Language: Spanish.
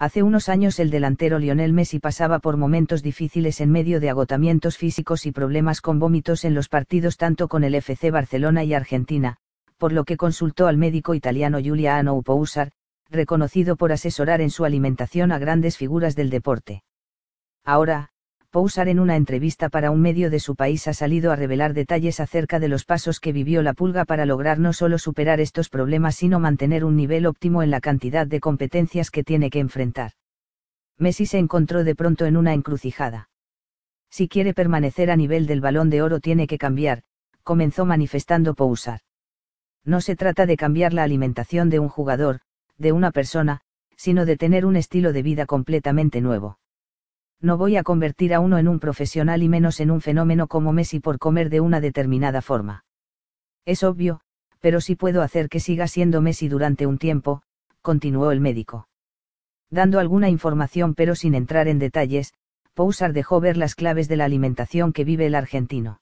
Hace unos años el delantero Lionel Messi pasaba por momentos difíciles en medio de agotamientos físicos y problemas con vómitos en los partidos tanto con el FC Barcelona y Argentina, por lo que consultó al médico italiano Giuliano Upousar, reconocido por asesorar en su alimentación a grandes figuras del deporte. Ahora, Pousar en una entrevista para un medio de su país ha salido a revelar detalles acerca de los pasos que vivió la pulga para lograr no solo superar estos problemas sino mantener un nivel óptimo en la cantidad de competencias que tiene que enfrentar. Messi se encontró de pronto en una encrucijada. Si quiere permanecer a nivel del balón de oro tiene que cambiar, comenzó manifestando Pousar. No se trata de cambiar la alimentación de un jugador, de una persona, sino de tener un estilo de vida completamente nuevo no voy a convertir a uno en un profesional y menos en un fenómeno como Messi por comer de una determinada forma. Es obvio, pero sí puedo hacer que siga siendo Messi durante un tiempo, continuó el médico. Dando alguna información pero sin entrar en detalles, Pousar dejó ver las claves de la alimentación que vive el argentino.